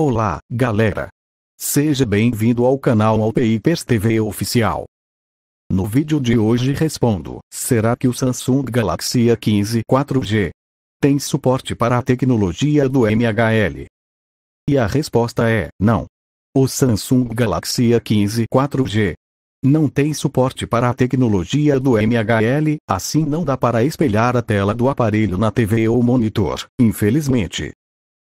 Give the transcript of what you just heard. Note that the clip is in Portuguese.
Olá, galera! Seja bem-vindo ao canal Alpicers TV Oficial. No vídeo de hoje respondo, será que o Samsung Galaxy A15 4G tem suporte para a tecnologia do MHL? E a resposta é, não. O Samsung Galaxy A15 4G não tem suporte para a tecnologia do MHL, assim não dá para espelhar a tela do aparelho na TV ou monitor, infelizmente.